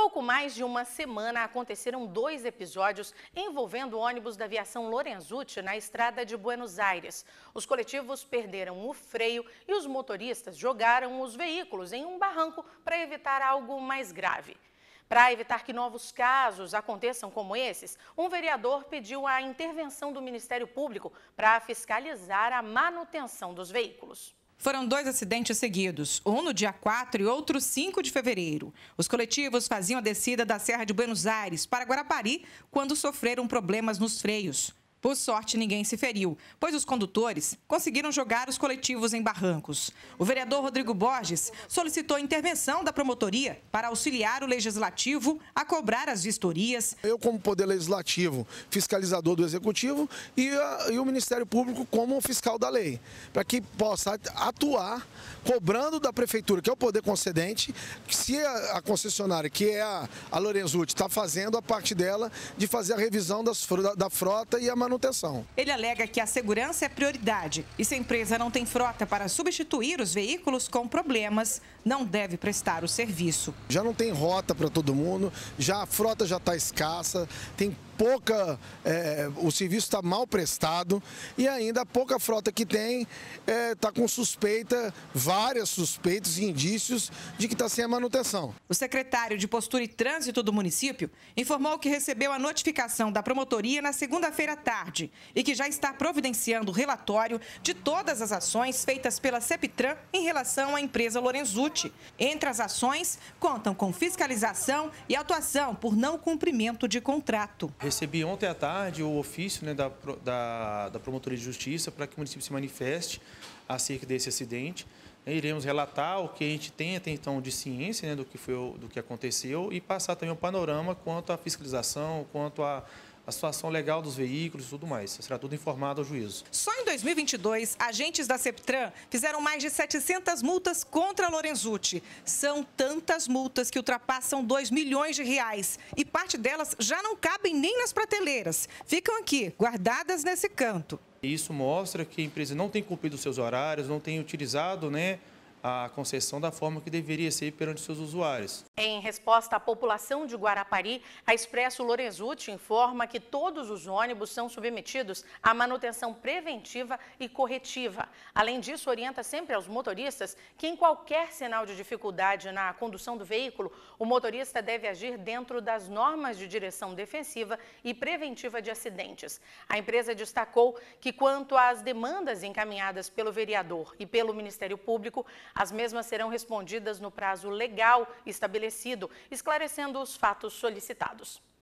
pouco mais de uma semana aconteceram dois episódios envolvendo ônibus da aviação Lorenzucci na estrada de Buenos Aires. Os coletivos perderam o freio e os motoristas jogaram os veículos em um barranco para evitar algo mais grave. Para evitar que novos casos aconteçam como esses, um vereador pediu a intervenção do Ministério Público para fiscalizar a manutenção dos veículos. Foram dois acidentes seguidos, um no dia 4 e outro 5 de fevereiro. Os coletivos faziam a descida da Serra de Buenos Aires para Guarapari quando sofreram problemas nos freios. Por sorte, ninguém se feriu, pois os condutores conseguiram jogar os coletivos em barrancos. O vereador Rodrigo Borges solicitou intervenção da promotoria para auxiliar o legislativo a cobrar as vistorias. Eu, como poder legislativo, fiscalizador do executivo e, a, e o Ministério Público como fiscal da lei, para que possa atuar cobrando da prefeitura, que é o poder concedente, se a, a concessionária, que é a, a está fazendo a parte dela de fazer a revisão das, da, da frota e a manutenção manutenção. Ele alega que a segurança é prioridade e se a empresa não tem frota para substituir os veículos com problemas, não deve prestar o serviço. Já não tem rota para todo mundo, já a frota já está escassa, tem pouca, é, o serviço está mal prestado e ainda a pouca frota que tem está é, tá com suspeita, várias suspeitas e indícios de que está sem a manutenção. O secretário de Postura e Trânsito do município informou que recebeu a notificação da promotoria na segunda-feira à tarde e que já está providenciando o relatório de todas as ações feitas pela CEPTRAN em relação à empresa Lorenzuti. Entre as ações, contam com fiscalização e atuação por não cumprimento de contrato. Recebi ontem à tarde o ofício né, da, da, da, Promotoria de Justiça para que o município se manifeste acerca desse acidente. Né, iremos relatar o que a gente tem até então de ciência né, do, que foi, do que aconteceu e passar também o um panorama quanto à fiscalização, quanto a a situação legal dos veículos e tudo mais. Será tudo informado ao juízo. Só em 2022, agentes da CEPTRAN fizeram mais de 700 multas contra Lorenzuti. São tantas multas que ultrapassam 2 milhões de reais e parte delas já não cabem nem nas prateleiras. Ficam aqui, guardadas nesse canto. Isso mostra que a empresa não tem cumprido seus horários, não tem utilizado, né, a concessão da forma que deveria ser perante seus usuários. Em resposta à população de Guarapari, a Expresso Lorenzuti informa que todos os ônibus são submetidos à manutenção preventiva e corretiva. Além disso, orienta sempre aos motoristas que em qualquer sinal de dificuldade na condução do veículo, o motorista deve agir dentro das normas de direção defensiva e preventiva de acidentes. A empresa destacou que quanto às demandas encaminhadas pelo vereador e pelo Ministério Público, as mesmas serão respondidas no prazo legal estabelecido, esclarecendo os fatos solicitados.